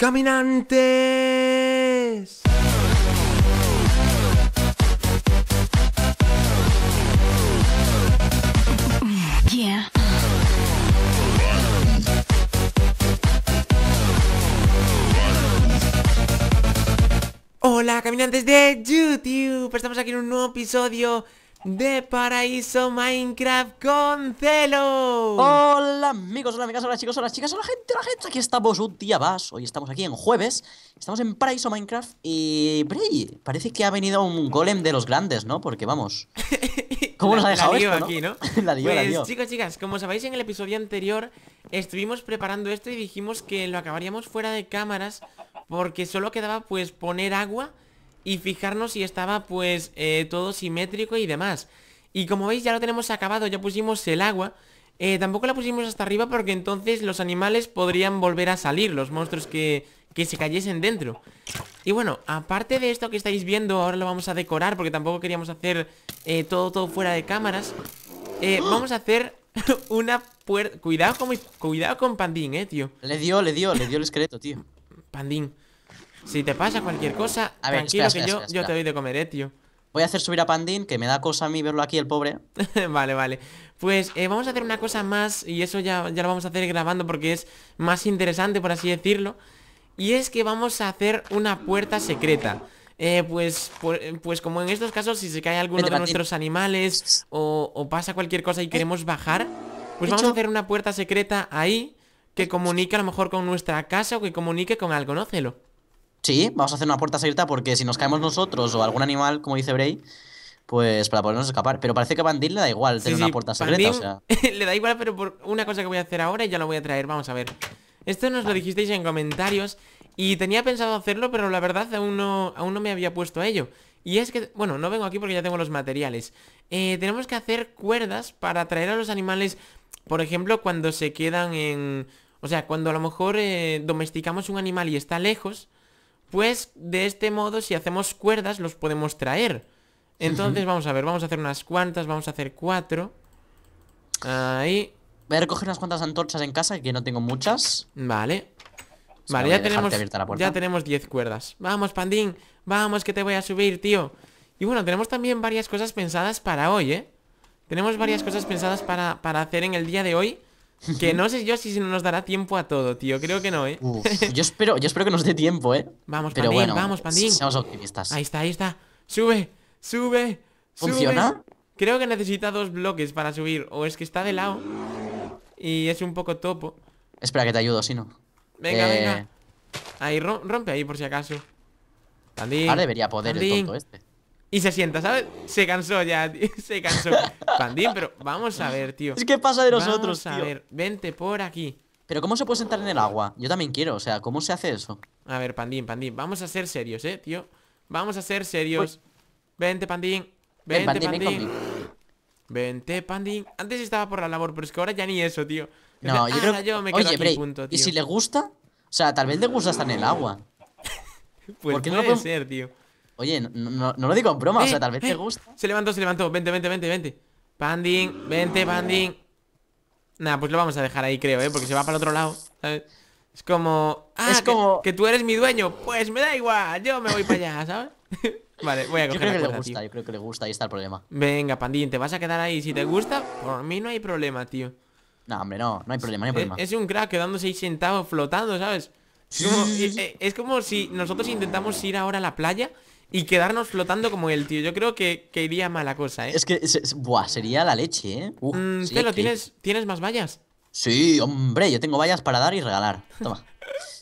caminantes. Hola caminantes de YouTube, estamos aquí en un nuevo episodio de Paraíso Minecraft con Celo. Hola amigos, hola amigas, hola chicos, hola chicas, hola gente, hola gente. Aquí estamos un día más. Hoy estamos aquí en jueves. Estamos en Paraíso Minecraft y Bray, parece que ha venido un golem de los grandes, ¿no? Porque vamos. ¿Cómo nos ha dejado aquí, ¿no? pues, chicos, chicas, como sabéis en el episodio anterior estuvimos preparando esto y dijimos que lo acabaríamos fuera de cámaras porque solo quedaba pues poner agua y fijarnos si estaba pues eh, todo simétrico y demás. Y como veis ya lo tenemos acabado, ya pusimos el agua. Eh, tampoco la pusimos hasta arriba porque entonces los animales podrían volver a salir, los monstruos que, que se cayesen dentro. Y bueno, aparte de esto que estáis viendo, ahora lo vamos a decorar porque tampoco queríamos hacer eh, todo, todo fuera de cámaras. vamos a hacer una puerta... Cuidado Cuidado con Pandín, eh, tío. Le dio, le dio, le dio el esqueleto, tío. Pandín. Si te pasa cualquier cosa, tranquilo que yo, yo te doy de comer, eh, tío. Voy a hacer subir a Pandín, que me da cosa a mí verlo aquí, el pobre. vale, vale. Pues eh, vamos a hacer una cosa más, y eso ya, ya lo vamos a hacer grabando porque es más interesante, por así decirlo. Y es que vamos a hacer una puerta secreta. Eh, pues, pues como en estos casos, si se cae alguno de nuestros animales o, pasa cualquier cosa y eh. queremos bajar, pues vamos a hacer una puerta secreta ahí que comunique a lo mejor con nuestra casa o que comunique con algo, ¿no, Sí, vamos a hacer una puerta secreta porque si nos caemos nosotros o algún animal, como dice Bray, pues para podernos escapar. Pero parece que a Bandit le da igual tener una puerta secreta, o sea. le da igual, pero por una cosa que voy a hacer ahora y ya lo voy a traer. Vamos a ver. Esto nos lo dijisteis en comentarios y tenía pensado hacerlo, pero la verdad aún no, aún no me había puesto a ello. Y es que, bueno, no vengo aquí porque ya tengo los materiales. Eh, tenemos que hacer cuerdas para atraer a los animales, por ejemplo, cuando se quedan en... O sea, cuando a lo mejor eh, domesticamos un animal y está lejos, pues de este modo, si hacemos cuerdas, los podemos traer. Entonces, vamos a ver, vamos a hacer unas cuantas, vamos a hacer cuatro. Ahí. Voy a recoger unas cuantas antorchas en casa, que no tengo muchas. Vale. vale, ya tenemos, ya tenemos 10 cuerdas. Vamos, Pandín, vamos, que te voy a subir, tío. Y bueno, tenemos también varias cosas pensadas para hoy, ¿eh? Tenemos varias cosas pensadas para hacer en el día de hoy. Que no sé yo si nos dará tiempo a todo, tío. Creo que no, ¿eh? yo, espero, yo espero que nos dé tiempo, ¿eh? Vamos, Pero pandín, vamos, Pandín. Seamos optimistas. Ahí está, ahí está. Sube, sube. ¿Funciona? Creo que necesita dos bloques para subir. O es que está de lado. Y es un poco topo. Espera, que te ayudo, si no. Venga, eh, venga. Ahí, rompe ahí por si acaso. Pandín. Ahora debería poder el tonto este. Y se sienta, ¿sabes? Se cansó ya, tío. Se cansó. Pandín, pero vamos a ver, tío. Es que pasa de nosotros, vamos a ver, vente por aquí. Pero ¿cómo se puede sentar en el agua? Yo también quiero, o sea, ¿cómo se hace eso? A ver, Pandín, Pandín, vamos a ser serios, eh, tío. Vamos a ser serios. Vente, Pandín. Vente, Pandín. vente, Pandín. Antes estaba por la labor, pero es que ahora ya ni eso, tío. No, yo me quedo Oye, punto, tío. ¿y si le gusta? O sea, tal vez le gusta estar en el agua. pues puede no ser, tío. Oye, no, lo digo en broma, o sea, tal vez te gusta. Se levantó, se levantó. Vente, vente, vente, vente. Pandin, vente, Pandín Nah, pues lo vamos a dejar ahí, creo, ¿eh? Porque se va para el otro lado, ¿sabes? Es como... Ah, es como... Que, tú eres mi dueño. Pues me da igual, yo me voy para allá, ¿sabes? vale, voy a coger creo que le gusta, yo creo que le gusta, ahí está el problema. Venga, Pandín, te vas a quedar ahí. Si te gusta, por mí no hay problema, tío. No, hombre, no, no hay problema, no hay problema. Es, un crack quedándose ahí sentado, flotando, ¿sabes? Eh, es como si nosotros intentamos ir ahora a la playa y quedarnos flotando como él, tío. Yo creo que, que iría mala cosa, ¿eh? Es que, buah, sería la leche, ¿eh? Uf, mm, ¿tienes, ¿tienes más vallas? Sí, hombre, yo tengo vallas para dar y regalar. Toma.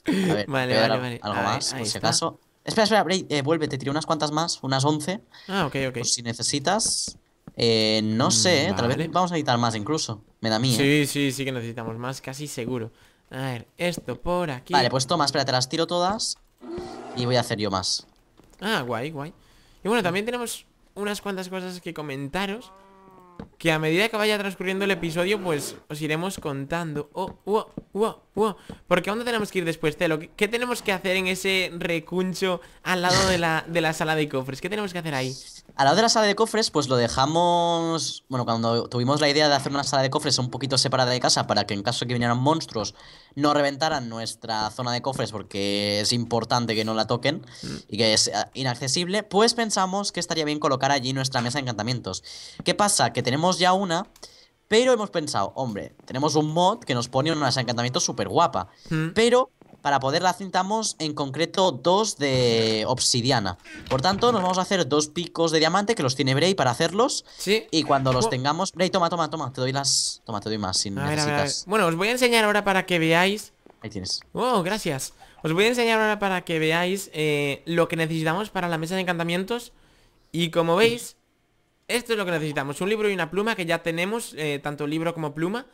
A ver, vale, vale, vale. Algo más, por si acaso. Espera, espera, eh, vuelve, te tiré unas cuantas más, unas once Ah, ok, ok. si necesitas. Eh, no mm, sé, eh, tal vez vamos a necesitar más incluso. Me da miedo. Sí, eh. sí, sí que necesitamos más, casi seguro. A ver, esto por aquí. Vale, pues toma, espera, te las tiro todas. Y voy a hacer yo más. Ah, guay, guay Y bueno, también tenemos unas cuantas cosas que comentaros Que a medida que vaya transcurriendo el episodio Pues os iremos contando Oh, wow, oh, oh, oh. Porque aún dónde tenemos que ir después, Telo ¿Qué tenemos que hacer en ese recuncho Al lado de la, de la sala de cofres? ¿Qué tenemos que hacer ahí? Al lado de la sala de cofres, pues lo dejamos. Bueno, cuando tuvimos la idea de hacer una sala de cofres un poquito separada de casa para que en caso de que vinieran monstruos no reventaran nuestra zona de cofres porque es importante que no la toquen y que es eh, inaccesible, pues pensamos que estaría bien colocar allí nuestra mesa de encantamientos. ¿Qué pasa? Que tenemos ya una. Pero hemos pensado, hombre, tenemos un mod que nos pone una mesa de encantamientos súper guapa. Mm. Pero para poderla cintamos en concreto dos de obsidiana. Por tanto, nos vamos a hacer dos picos de diamante que los tiene Bray para hacerlos. Sí. Y cuando los tengamos... Bray, toma, toma, toma. Te doy las... Toma, te doy más si necesitas. Bueno, os voy a enseñar ahora para que veáis... Ahí tienes. Oh, gracias. Os voy a enseñar ahora para que veáis eh, lo que necesitamos para la mesa de encantamientos. Y como veis, esto es lo que necesitamos. Un libro y una pluma que ya tenemos, eh, tanto libro como pluma.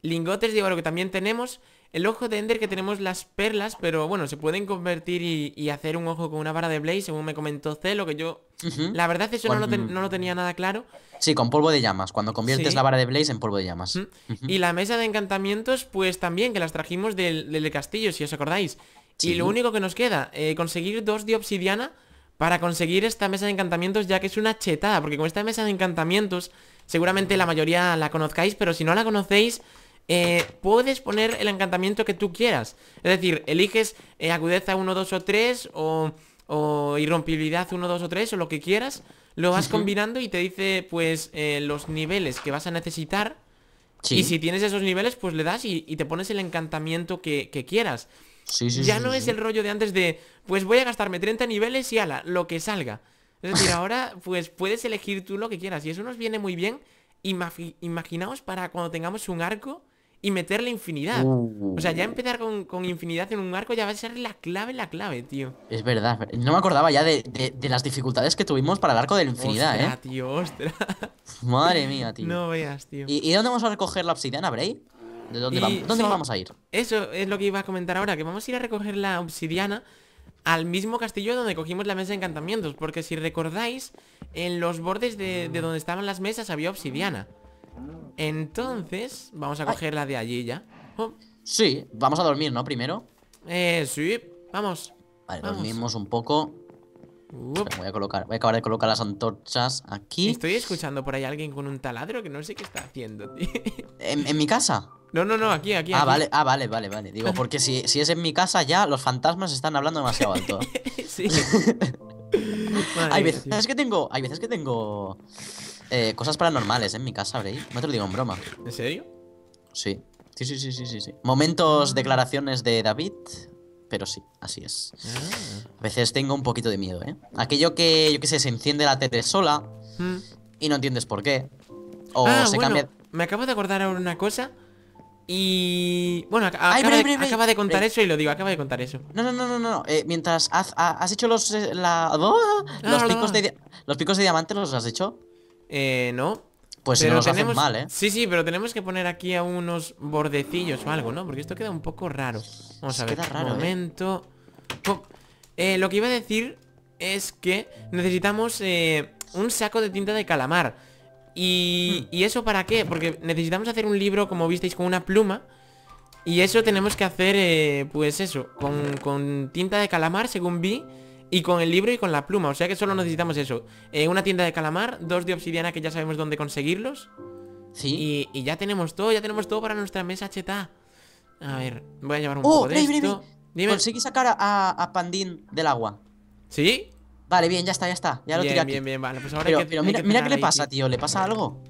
Lingotes digo, lo que también tenemos. El ojo de Ender que tenemos las perlas, pero bueno, se pueden convertir y, hacer un ojo con una vara de Blaze, según me comentó Celo, que yo... La verdad eso no, lo no, tenía nada claro. Sí, con polvo de llamas, cuando conviertes la vara de Blaze en polvo de llamas. Y la mesa de encantamientos, pues también, que las trajimos del, castillo, si os acordáis. Y lo único que nos queda, eh, conseguir dos de obsidiana para conseguir esta mesa de encantamientos, ya que es una chetada, porque con esta mesa de encantamientos, seguramente la mayoría la conozcáis, pero si no la conocéis, eh, puedes poner el encantamiento que tú quieras. Es decir, eliges eh, agudeza 1, 2 o 3 o, irrompibilidad 1, 2 o 3 o lo que quieras. Lo vas combinando y te dice pues eh, los niveles que vas a necesitar. Y si tienes esos niveles, pues le das y, te pones el encantamiento que, quieras. ya no es el rollo de antes de, pues voy a gastarme 30 niveles y ala, lo que salga. Es decir, ahora pues puedes elegir tú lo que quieras y eso nos viene muy bien. imaginaos para cuando tengamos un arco y meterle infinidad. o sea, ya empezar con, infinidad en un arco ya va a ser la clave, la clave, tío. Es verdad, no me acordaba ya de, las dificultades que tuvimos para el arco de infinidad, ¿eh? tío, ostras. Madre mía, tío. No veas, tío. ¿Y, dónde vamos a recoger la obsidiana, Bray? ¿De dónde, vamos? a ir? Eso es lo que iba a comentar ahora, que vamos a ir a recoger la obsidiana al mismo castillo donde cogimos la mesa de encantamientos, porque si recordáis, en los bordes de donde estaban las mesas había obsidiana. Entonces, vamos a coger la de allí ya. Oh. Sí, vamos a dormir, ¿no? Primero. Eh, sí, vamos. Vale, dormimos un poco. Voy a colocar, voy a acabar de colocar las antorchas aquí. Estoy escuchando por ahí a alguien con un taladro que no sé qué está haciendo, tío. ¿En, mi casa? No, no, no, aquí, aquí. Ah, ah vale, vale, vale, Digo, porque si, es en mi casa ya los fantasmas están hablando demasiado alto. sí. hay veces que tengo, hay veces que tengo eh, cosas paranormales eh, en mi casa, Bray. No te lo digo en broma. ¿En serio? Sí. Sí, sí, sí, sí, sí. Momentos, declaraciones de David, pero sí, así es. Ah. A veces tengo un poquito de miedo, ¿eh? Aquello que, yo qué sé, se enciende la tele sola hmm. y no entiendes por qué. O ah, se cambia. Me acabo de acordar ahora una cosa. Y bueno, acaba, de, contar eh. eso y lo digo, acaba de contar eso. No, no, no, no, no. mientras has, hecho los, los, ah, picos de, los picos de diamante, ¿los has hecho? eh, ¿no? Pues no nos mal, ¿eh? Sí, sí, pero tenemos que poner aquí a unos bordecillos o algo, ¿no? Porque esto queda un poco raro. Vamos a ver. un ¿eh? momento. Eh, lo que iba a decir es que necesitamos eh, un saco de tinta de calamar. Hmm. Y, eso para qué? Porque necesitamos hacer un libro, como visteis, con una pluma. Y eso tenemos que hacer, pues eso, con, con tinta de calamar, según vi. Y con el libro y con la pluma, o sea que solo ah. necesitamos eso eh, Una tienda de calamar, dos de obsidiana que ya sabemos dónde conseguirlos Sí y, ya tenemos todo, ya tenemos todo para nuestra mesa cheta A ver, voy a llevar un oh, poco de esto Dime. Conseguí sacar a, Pandín del agua ¿Sí? Vale, bien, ya está, ya está. Ya lo bien, tiré Bien, bien, vale. Pues mira, qué le pasa, tío. ¿Le pasa algo?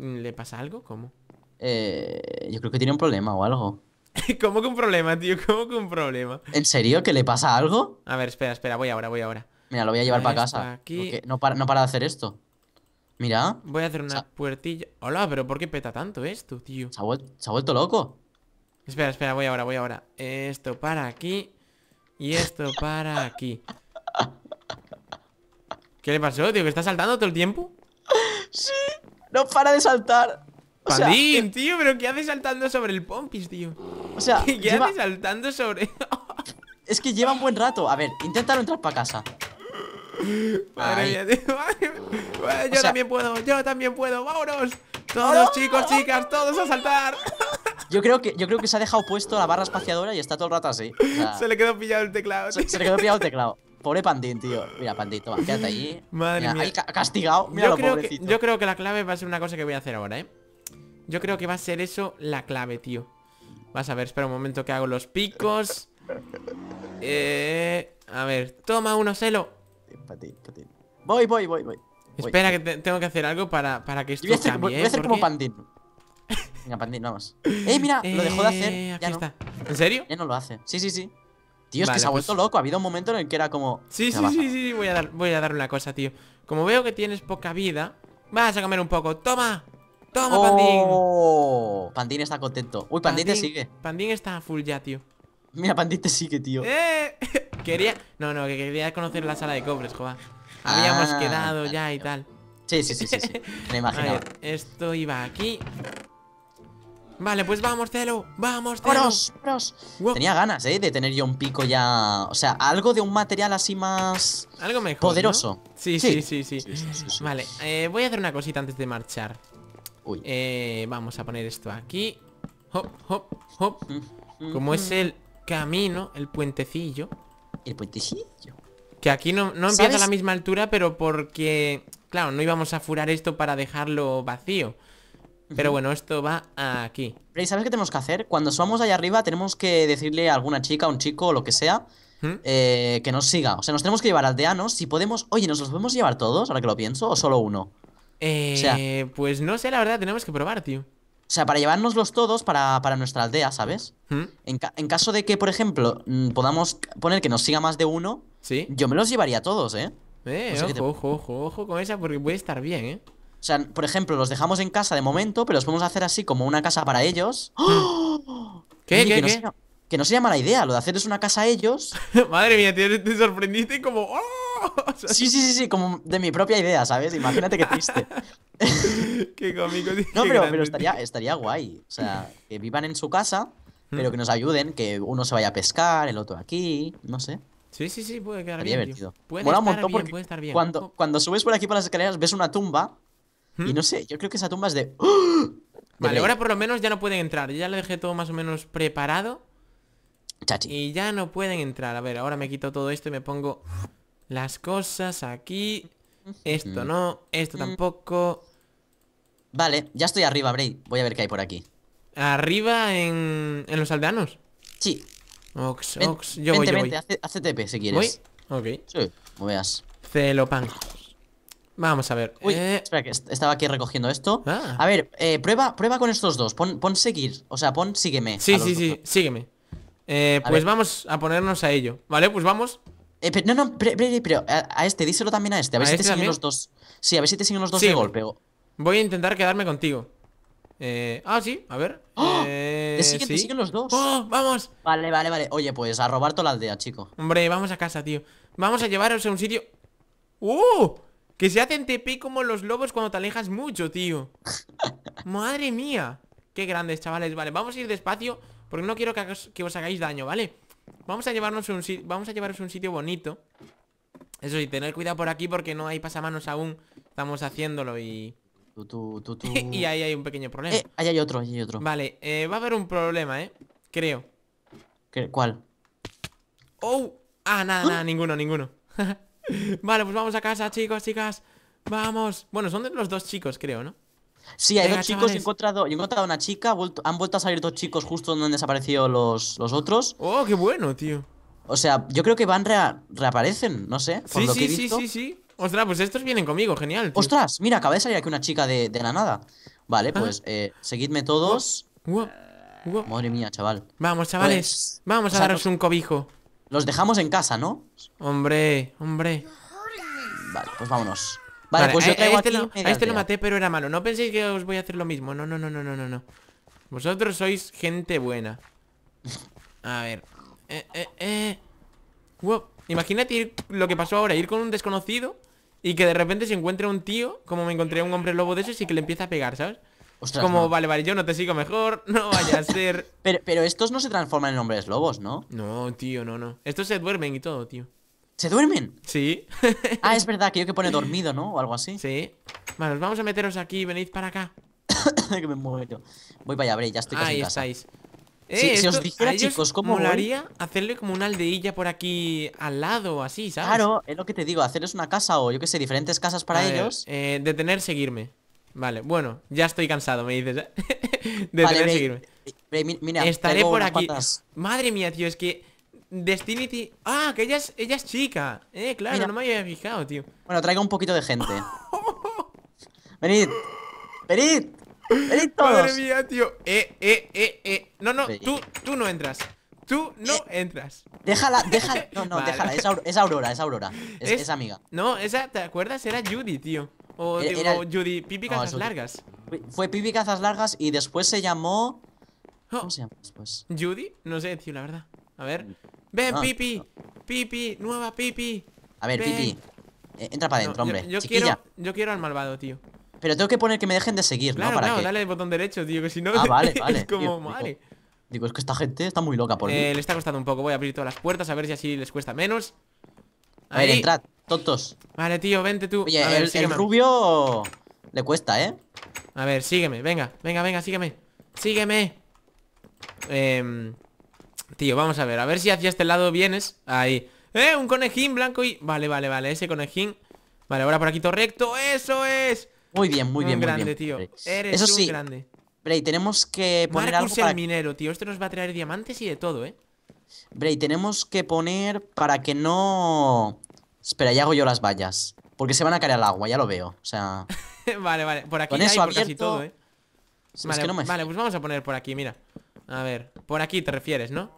¿Le pasa algo? ¿Cómo? Eh, yo creo que tiene un problema o algo. ¿Cómo que un problema, tío? ¿Cómo que un problema? ¿En serio? ¿Que le pasa algo? A ver, espera, espera, voy ahora, voy ahora. Mira, lo voy a llevar para casa. Aquí. no, para, no para de hacer esto. Mira. Voy a hacer una puertilla. Hola, pero ¿por qué peta tanto esto, tío? ha, se ha, vuelto loco. Espera, espera, voy ahora, voy ahora. Esto para aquí. Y esto para aquí. ¿Qué le pasó, tío? ¿Que está saltando todo el tiempo? Sí, no para de saltar. Pandín, eh, tío, pero ¿qué haces saltando sobre el pompis, tío? O sea, ¿qué, haces saltando sobre.? es que lleva un buen rato. A ver, inténtalo entrar para casa. Madre mía, yo también puedo, yo también puedo, vámonos. Todos, ¡Oh! chicos, chicas, todos a saltar. Yo creo que, yo creo que se ha dejado puesto la barra espaciadora y está todo el rato así. se le quedó pillado el teclado. Se, le quedó pillado el teclado. Pobre Pandín, tío. Mira, Pandito, toma, quédate allí. Madre mía. castigado. yo creo que la clave va a ser una cosa que voy a hacer ahora, ¿eh? Yo creo que va a ser eso la clave, tío Vas a ver, espera un momento que hago los picos eh, A ver, toma uno, Celo Voy, voy, voy, voy Espera que tengo que hacer algo para, para que esto cambie, Voy a ser ¿eh? como Pandín Venga, Pandín, vamos ¡Eh, mira! lo dejó de eh, hacer ya está. ¿En serio? Ya no lo hace Sí, sí, sí Tío, es que se ha vuelto pues loco. Ha habido un momento en el que era como... Sí, sí, sí, sí, voy a, dar, voy a dar una cosa, tío. Como veo que tienes poca vida, vas a comer un poco. ¡Toma! ¡Toma, oh. Pandín! está contento. Uy, Pandín, te sigue. Pandín está full ya, tío. Mira, Pandín te sigue, tío. Eh. quería. No, no, que quería conocer la sala de cobres, joa. Habíamos ah. quedado ya y tal. Sí, sí, sí, sí. Me imaginaba. esto iba aquí. Vale, pues vamos, Celo. Vamos, Celo. Tenía ganas, ¿eh? De tener yo un pico ya. O sea, algo de un material así más. Algo mejor. Poderoso. Sí, sí, sí, sí, Vale, eh, voy a hacer una cosita antes de marchar. Uy. Eh, vamos a poner esto aquí. Hop, hop, hop. Como es el camino, el puentecillo. El puentecillo. Que aquí no, no empieza a la misma altura, pero porque, claro, no íbamos a furar esto para dejarlo vacío. Pero bueno, esto va aquí. ¿sabes qué tenemos que hacer? Cuando subamos allá arriba, tenemos que decirle a alguna chica, un chico, o lo que sea, ¿Mm? eh, que nos siga. O sea, nos tenemos que llevar aldeanos. Si podemos. Oye, ¿nos los podemos llevar todos, ahora que lo pienso? ¿O solo uno? Eh, pues no sé, la verdad, tenemos que probar, tío. O sea, para llevárnoslos todos para, nuestra aldea, ¿sabes? ¿Mm? En, caso de que, por ejemplo, mm, podamos poner que nos siga más de uno, yo me los llevaría todos, ¿eh? Eh, ojo, ojo, ojo, con esa porque puede estar bien, ¿eh? O sea, por ejemplo, los dejamos en casa de momento, pero los podemos hacer así como una casa para ellos. ¿Mm? ¡Oh! ¿Qué, qué, que no que sería mala idea, lo de hacer es una casa a ellos. Madre mía, te, te sorprendiste como... ¡oh! Sí, sí, sí, sí, como de mi propia idea, ¿sabes? Imagínate qué triste. qué cómico. no, pero, estaría, guay. O sea, que vivan en su casa, hmm. pero que nos ayuden, que uno se vaya a pescar, el otro aquí, no sé. Sí, sí, sí, puede quedar bien. un montón bien, porque Cuando, cuando subes por aquí por las escaleras ves una tumba y hmm. no sé, yo creo que esa tumba es de... Vale, ahora por lo menos ya no pueden entrar. ya lo dejé todo más o menos preparado. Chachi. Y ya no pueden entrar. A ver, ahora me quito todo esto y me pongo las cosas aquí. Esto mm. no, esto mm. tampoco. Vale, ya estoy arriba, Bray. Voy a ver qué hay por aquí. ¿Arriba en, los aldeanos? Sí. Ox, ox, yo voy, yo voy. Hace, TP si quieres. ¿Voy? Ok. Sí, veas. Celopan. Vamos a ver. Uy, eh. espera, que estaba aquí recogiendo esto. Ah. A ver, eh, prueba, prueba con estos dos. Pon, seguir. O sea, pon sígueme. Sí, sí, sí, sígueme. Eh, pues vamos a ponernos a ello. Vale, pues vamos. Eh, no, no, pero, a, este, díselo también a este. A ver si te este siguen los dos. Sí, a ver si te siguen los dos de golpe. Voy a intentar quedarme contigo. Eh, ah, sí, a ver. ¡Ah! te, eh, siguen, los dos. ¡Oh, ¡Vamos! Vale, vale, vale. Oye, pues a robar toda la aldea, chico. Hombre, vamos a casa, tío. Vamos a llevaros a un sitio. ¡Uh! Que se hacen TP como los lobos cuando te alejas mucho, tío. Madre mía. Qué grandes, chavales. Vale, vamos a ir despacio porque no quiero que, os hagáis daño, ¿vale? vale Vamos a llevarnos un Vamos a llevarnos un sitio bonito Eso sí, tener cuidado por aquí porque no hay pasamanos aún Estamos haciéndolo y... y ahí hay un pequeño problema eh, Ahí hay otro, ahí hay otro Vale, eh, va a haber un problema, ¿eh? Creo ¿Cuál? ¡Oh! Ah, nada, ¿Ah? nada, ninguno, ninguno Vale, pues vamos a casa, chicos, chicas Vamos Bueno, son de los dos chicos, creo, ¿no? Sí, hay dos chicos, he, encontrado, una chica, han vuelto a salir dos chicos justo donde han desaparecido los, los otros. Oh, qué bueno, tío. O sea, yo creo que van reaparecen, no sé. sí, sí, sí, sí, sí. Ostras, pues estos vienen conmigo, genial. Ostras, mira, acaba de salir aquí una chica de, de la nada. Vale, pues eh, seguidme todos. Madre mía, chaval. Vamos, chavales. Pues, vamos a un cobijo. Los dejamos en casa, ¿no? Hombre, hombre. Vale, pues vámonos. Vale, pues yo e- traigo este a este, lo, maté, pero era malo. No penséis que os voy a hacer lo mismo. No, no, no, no, no, no, no. Vosotros sois gente buena. A ver. Eh, eh, eh. Imagínate lo que pasó ahora, ir con un desconocido y que de repente se encuentre un tío, como me encontré un hombre lobo de esos y que le empieza a pegar, ¿sabes? como, vale, vale, yo no te sigo mejor, no vaya a ser. pero, pero estos no se transforman en hombres lobos, ¿no? No, tío, no, no. Estos se duermen y todo, tío. ¿Se duermen? Sí. ah, es verdad, que yo que pone dormido, ¿no? O algo así. Sí. Vale, vamos a meteros aquí, venid para acá. que me muero. Voy para allá, ya estoy casi en casa. estáis. Eh, si, os dijera, chicos, cómo molaría hacerle como una aldeilla por aquí al lado, así, ¿sabes? Claro, es lo que te digo, hacerles una casa o yo que sé, diferentes casas para ellos. eh, detener, seguirme. Vale, bueno, ya estoy cansado, me dices. detener, seguirme. mira, Estaré por aquí. Madre mía, tío, es que Destinity. Ah, que ella es, ella es chica. Eh, claro, no me había fijado, tío. Bueno, traiga un poquito de gente. venid. Venid. Venid todos. Madre mía, tío. Eh, eh, eh, eh. No, no, tú, tú no entras. Tú no eh, entras. Déjala, déjala. No, no, déjala. Es, Aurora, es Aurora, es, Aurora. Es, amiga. No, esa, ¿te acuerdas? Era Judy, tío. O, eh, Judy, Pipi Cazas Largas. Fue Pipi Cazas Largas y después se llamó. Oh. ¿Cómo se llama después? Judy, no sé, tío, la verdad. A ver. Mm. Ven, Pipi. Pipi, nueva Pipi. A ver, Pipi. Eh, entra para adentro, hombre. Yo, quiero, al malvado, tío. Pero tengo que poner que me dejen de seguir, ¿no? dale el botón derecho, tío, que si no. Ah, vale, vale. es como, Digo, es que esta gente está muy loca por eh, Le está costando un poco. Voy a abrir todas las puertas a ver si así les cuesta menos. A ver, entrad, tontos. Vale, tío, vente tú. el, el rubio le cuesta, ¿eh? A ver, sígueme, venga, venga, venga, sígueme. Sígueme. Eh. Tío, vamos a ver, a ver si hacia este lado vienes Ahí, eh, un conejín blanco y... Vale, vale, vale, ese conejín Vale, ahora por aquí todo recto, ¡eso es! Muy bien, muy bien, grande, muy bien. tío Eres Eso sí, grande Bray, tenemos que poner algo para... el minero, tío, esto nos va a traer diamantes y de todo, eh Bray, tenemos que poner para que no... Espera, ya hago yo las vallas Porque se van a caer al agua, ya lo veo O sea... vale, vale, por aquí hay casi todo, eh vale, pues vamos a poner por aquí, mira A ver, por aquí te refieres, ¿no?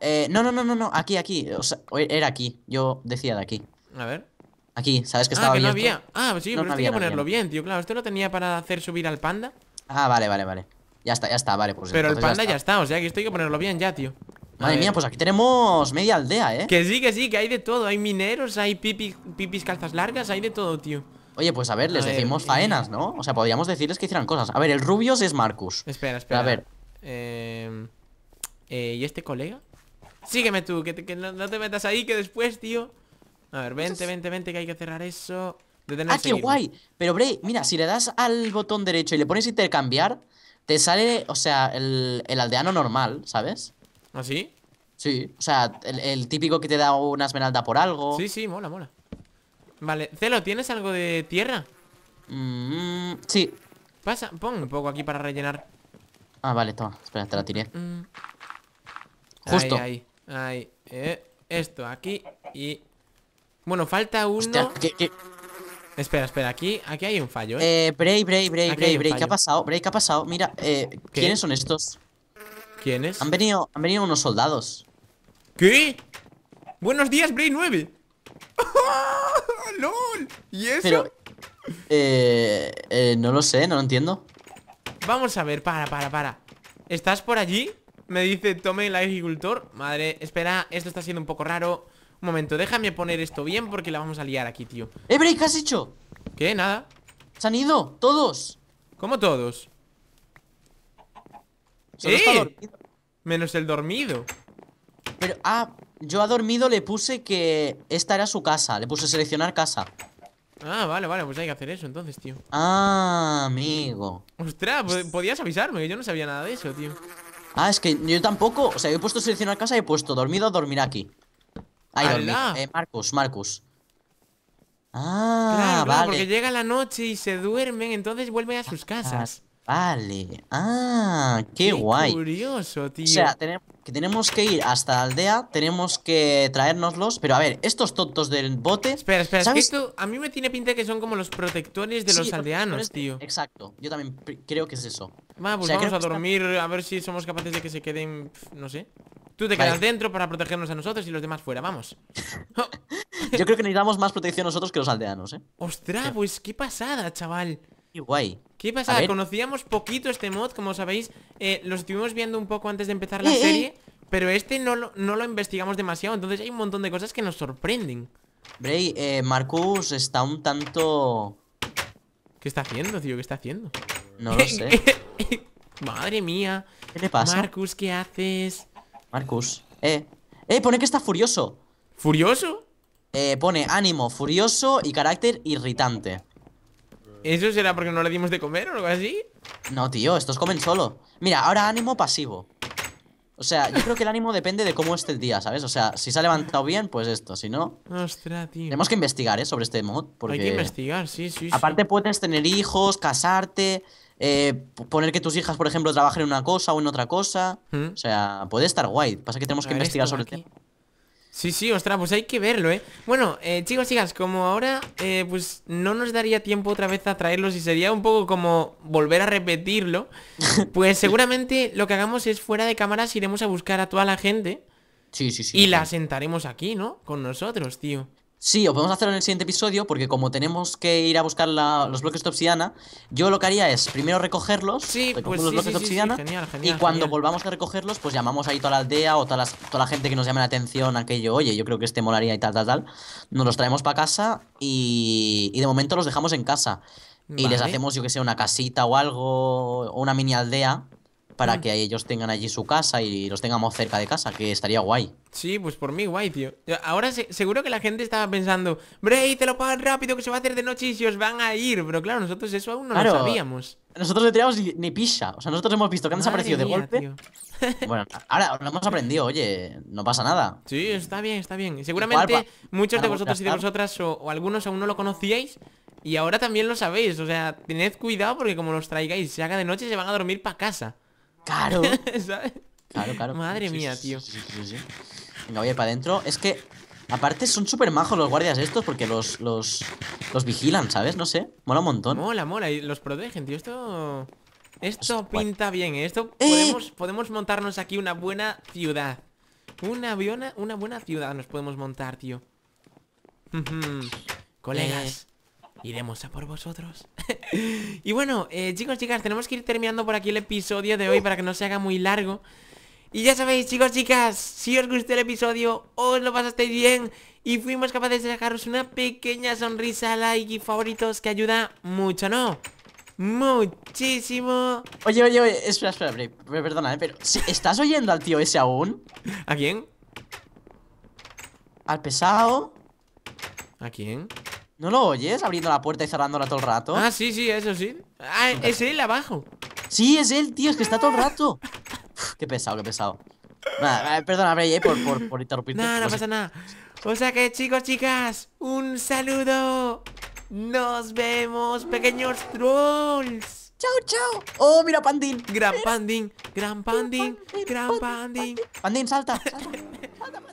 Eh, no, no, no, no, no, aquí, aquí. O era aquí. Yo decía de aquí. A ver. Aquí, ¿sabes que ah, estaba ah, no había. Ah, sí, no, pero había, que ponerlo bien, tío. Claro, esto lo tenía para hacer subir al panda. Ah, vale, vale, vale. Ya está, ya está, vale. Pues pero el panda ya está. o sea que esto hay que ponerlo bien ya, tío. Madre mía, pues aquí tenemos media aldea, ¿eh? Que sí, que sí, que hay de todo. Hay mineros, hay pipis calzas largas, hay de todo, tío. Oye, pues a ver, les decimos eh. faenas, ¿no? O sea, podríamos decirles que hicieran cosas. A ver, el Rubios es Marcus. Espera, espera. A ver. Eh, eh, ¿Y este colega? Sígueme tú, que, no, te metas ahí Que después, tío A ver, vente, vente, vente, que hay que cerrar eso Ah, qué guay, pero Bray, mira Si le das al botón derecho y le pones intercambiar Te sale, o sea El, aldeano normal, ¿sabes? ¿Ah, sí? o sea, el, típico que te da una esmeralda por algo Sí, sí, mola, mola Vale, Celo, ¿tienes algo de tierra? Mmm, sí Pasa, pon un poco aquí para rellenar Ah, vale, toma, espera, te la tiré mm, mm. Justo. Ahí, eh, esto aquí y... Bueno, falta uno... Espera, espera, aquí, aquí hay un fallo, ¿eh? Eh, Bray, Bray, Bray, Bray, ¿qué ha pasado? ¿qué ha pasado? Mira, eh, ¿quiénes son estos? ¿Quiénes? Han venido, han venido unos soldados. ¿Qué? Buenos días, Bray 9. ¡Lol! ¿Y eso? Eh, eh, no lo sé, no lo entiendo. Vamos a ver, para, para, para. ¿Estás por allí? Me dice Tome el agricultor Madre, espera, esto está siendo un poco raro Un momento, déjame poner esto bien porque la vamos a liar aquí, tío ¡Eh, Break, qué has hecho! ¿Qué? Nada Se han ido, todos ¿Cómo todos? Sí Menos el dormido Pero, ah, yo a dormido le puse que esta era su casa Le puse seleccionar casa Ah, vale, vale, pues hay que hacer eso entonces, tío Ah, amigo Ostras, pues, podías avisarme, que yo no sabía nada de eso, tío Ah, es que yo tampoco. O sea, yo he puesto seleccionar casa y he puesto dormido, dormir aquí. Ahí dormir. Eh, Marcus, Marcus. Ah, claro, porque llega la noche y se duermen, entonces vuelven a sus casas. Ah, vale. Ah, qué, qué guay. curioso, tío. O sea, tenemos que tenemos que ir hasta la aldea, tenemos que traérnoslos. Pero a ver, estos tontos del bote. Espera, espera, es que esto a mí me tiene pinta que son como los protectores de los aldeanos, tío. Exacto, yo también creo que es eso. Pues vamos a dormir, a ver si somos capaces de que se queden, no sé. Tú te quedas dentro para protegernos a nosotros y los demás fuera, vamos. yo creo que necesitamos más protección nosotros que los aldeanos, ¿eh? Ostras, pues qué pasada, chaval. Qué guay. ¿Qué pasa? Conocíamos poquito este mod, como sabéis, eh, lo estuvimos viendo un poco antes de empezar la eh, eh. serie, pero este no lo, no lo investigamos demasiado, entonces hay un montón de cosas que nos sorprenden. Bray, eh, Marcus está un tanto... ¿Qué está haciendo, tío? ¿Qué está haciendo? No lo sé. Madre mía. ¿Qué te pasa? Marcus, ¿qué haces? Marcus, eh. Eh, pone que está furioso. ¿Furioso? Eh, pone ánimo, furioso y carácter irritante. ¿Eso será porque no le dimos de comer o algo así? No, tío, estos comen solo. Mira, ahora ánimo pasivo. O sea, yo creo que el ánimo depende de cómo esté el día, ¿sabes? O sea, si se ha levantado bien, pues esto, si no... Tenemos que investigar, ¿eh? Sobre este mod, porque... Hay que investigar, sí, sí, Aparte puedes tener hijos, casarte, eh, poner que tus hijas, por ejemplo, trabajen en una cosa o en otra cosa. ¿Mm? O sea, puede estar guay. Pasa que tenemos que investigar sobre Sí, sí, ostras, pues hay que verlo, ¿eh? Bueno, eh, chicos, chicas, como ahora eh, Pues no nos daría tiempo otra vez a traerlos Y sería un poco como volver a repetirlo Pues seguramente Lo que hagamos es fuera de cámaras Iremos a buscar a toda la gente Sí, sí, sí Y la sentaremos aquí, ¿no? Con nosotros, tío Sí, o podemos hacerlo en el siguiente episodio, porque como tenemos que ir a buscar los bloques de obsidiana, yo lo que haría es primero recogerlos, recoger pues los bloques de obsidiana, y cuando volvamos a recogerlos, pues llamamos ahí toda la aldea o toda la, gente que nos llame la atención, aquello, oye, yo creo que este molaría y tal, tal, tal. Nos los traemos para casa y, de momento los dejamos en casa. Y les hacemos, yo que sé, una casita o algo, o una mini aldea, para mm. que ellos tengan allí su casa y los tengamos cerca de casa, que estaría guay. Sí, pues por mí guay, tío. Ahora seguro que la gente estaba pensando, Bray, te lo pagan rápido, que se va a hacer de noche y se os van a ir. Pero claro, nosotros eso aún no lo sabíamos. Nosotros no teníamos ni, pisa. O sea, nosotros hemos visto que han desaparecido de golpe. bueno, ahora lo hemos aprendido, oye, no pasa nada. Sí, está bien, está bien. Seguramente muchos de vosotros y de vosotras o, algunos aún no lo conocíais. Y ahora también lo sabéis, o sea, tened cuidado porque como los traigáis, se haga de noche, se van a dormir para casa. Caro. ¿Sabes? Claro, claro. Madre mía, tío. Venga, voy a ir para adentro. Es que, aparte, son súper majos los guardias estos porque los, los, vigilan, ¿sabes? No sé. Mola un montón. Mola, mola. Y los protegen, tío. Esto. Esto pinta bien. ¿eh? Esto eh. podemos, podemos montarnos aquí una buena ciudad. Una, una buena ciudad nos podemos montar, tío. Colegas. Eh. Iremos a por vosotros Y bueno, eh, chicos, chicas, tenemos que ir terminando por aquí el episodio de hoy uh. Para que no se haga muy largo Y ya sabéis, chicos, chicas, si os gustó el episodio Os lo pasasteis bien Y fuimos capaces de dejaros una pequeña sonrisa Like y favoritos que ayuda mucho, ¿no? Muchísimo Oye, oye, oye, espera, espera, perdona, eh, pero ¿Estás oyendo al tío ese aún? ¿A quién? Al pesado ¿A quién? ¿No lo oyes abriendo la puerta y cerrándola todo el rato? Ah, sí, sí, eso sí. Ah, es él abajo. Sí, es él, tío, es que está todo el rato. qué pesado, qué pesado. Nada, eh, perdona, Bray, eh, por, por, por No, no pasa nada. O sea que, chicos, chicas, un saludo. Nos vemos, pequeños trolls. Chao, chao. Oh, mira, Pandín. Gran pandin, gran pandin, gran pandin. Pandín, salta. salta.